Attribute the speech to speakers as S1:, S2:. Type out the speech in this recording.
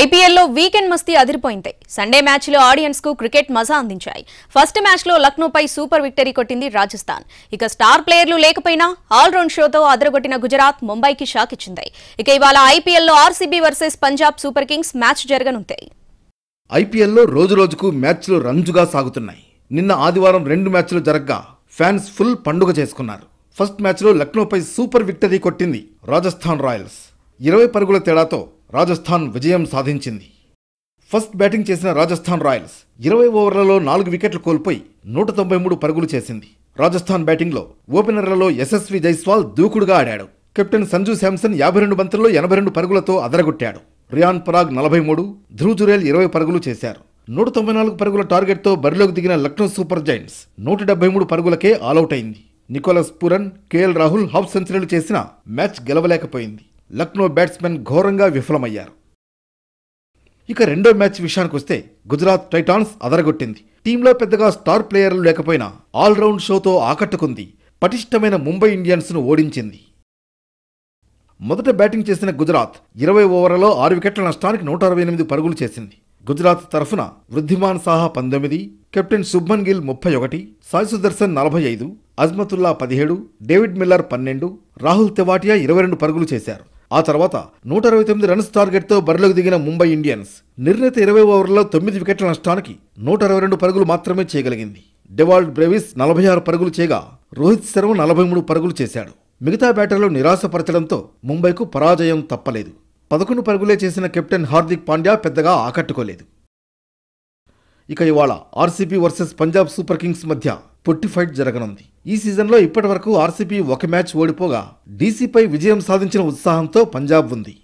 S1: ఐపీఎల్లో వీకెండ్ మస్తీ అదిరిపోయింది సండే మ్యాచ్లో ఆడియన్స్ కు క్రికెట్ మజా అందించాయి ఫస్ట్ మ్యాచ్లో లక్నోపై సూపర్ విక్టరీ కొట్టింది రాజస్థాన్ ఇక స్టార్ ప్లేయర్లు లేకపోయినా ఆల్రౌండ్ షోతో అదరగొట్టిన గుజరాత్ ముంబైకి షాక్ ఇచ్చింది ఇక ఇవాళ ఐపీఎల్లో RCB versus Punjab Super Kings match జరగనుంది
S2: ఐపీఎల్లో రోజు రోజుకు మ్యాచ్లు రంజుగా సాగుతున్నాయి నిన్న ఆదివారం రెండు మ్యాచ్లు జరగ్గా ఫ్యాన్స్ ఫుల్ పండుగ చేసుకున్నారు ఫస్ట్ మ్యాచ్లో లక్నోపై సూపర్ విక్టరీ కొట్టింది రాజస్థాన్ రాయల్స్ ఇరవై పరుగుల తేడాతో రాజస్థాన్ విజయం సాధించింది ఫస్ట్ బ్యాటింగ్ చేసిన రాజస్థాన్ రాయల్స్ ఇరవై ఓవర్లలో నాలుగు వికెట్లు కోల్పోయి నూట తొంభై మూడు పరుగులు చేసింది రాజస్థాన్ బ్యాటింగ్లో ఓపెనర్లలో యశస్వి జైస్వాల్ దూకుడుగా ఆడాడు కెప్టెన్ సంజు శాంసన్ యాభై రెండు బంతుల్లో ఎనభై రెండు పరుగులతో అదరగొట్టాడు రియాన్ పరాగ్ నలభై మూడు ధ్రువ్ జురేల్ ఇరవై పరుగులు చేశారు నూట తొంభై నాలుగు పరుగుల టార్గెట్తో బరిలోకి దిగిన లక్నో సూపర్ జైంట్స్ నూట డెబ్బై మూడు పరుగులకే ఆలౌట్ అయింది Nicholas Pooran KL Rahul half సెంచరీలు చేసిన మ్యాచ్ గెలవలేకపోయింది లక్నో బ్యాట్స్మెన్ ఘోరంగా విఫలమయ్యారు ఇక రెండో మ్యాచ్ విషయానికి వస్తే గుజరాత్ టైటాన్స్ అదరగొట్టింది టీంలో పెద్దగా స్టార్ ప్లేయర్లు లేకపోయినా ఆల్రౌండ్ షోతో ఆకట్టుకుంది పటిష్టమైన ముంబై ఇండియన్స్ను ఓడించింది మొదట బ్యాటింగ్ చేసిన గుజరాత్ ఇరవై ఓవర్లలో ఆరు వికెట్ల నష్టానికి నూట అరవై ఎనిమిది పరుగులు చేసింది గుజరాత్ తరఫున వృద్ధిమాన్ సాహా పంతొమ్మిది కెప్టెన్ శుభ్మన్ గిల్ ముప్పై ఒకటి సాయి సుదర్శన్ నలభై ఐదు అజ్మతుల్లా పదిహేడు డేవిడ్ మిల్లర్ పన్నెండు రాహుల్ తెవాటియా ఇరవై రెండు పరుగులు చేశారు ఆ తర్వాత నూట అరవై తొమ్మిది రన్స్ టార్గెట్తో బరిలోకి దిగిన ముంబై ఇండియన్స్ నిర్ణీత ఇరవై ఓవర్లలో తొమ్మిది వికెట్ల నష్టానికి నూట అరవై రెండు పరుగులు మాత్రమే చేయగలిగింది డెవాల్డ్ బ్రెవిస్ నలభై ఆరు పరుగులు చేయగా రోహిత్ శర్మ నలభై మూడు పరుగులు చేశాడు మిగతా బ్యాటర్లు నిరాశపరచడంతో ముంబైకు పరాజయం తప్పలేదు పదకొండు పరుగులే చేసిన కెప్టెన్ హార్దిక్ పాండ్యా పెద్దగా ఆకట్టుకోలేదు ఇక ఇవాళ RCB versus Punjab Super Kings మధ్య పొట్టి ఫైట్ జరగనుంది ఈ సీజన్లో ఇప్పటి వరకు ఒక మ్యాచ్ ఓడిపోగా డీసీపై విజయం సాధించిన ఉత్సాహంతో పంజాబ్ ఉంది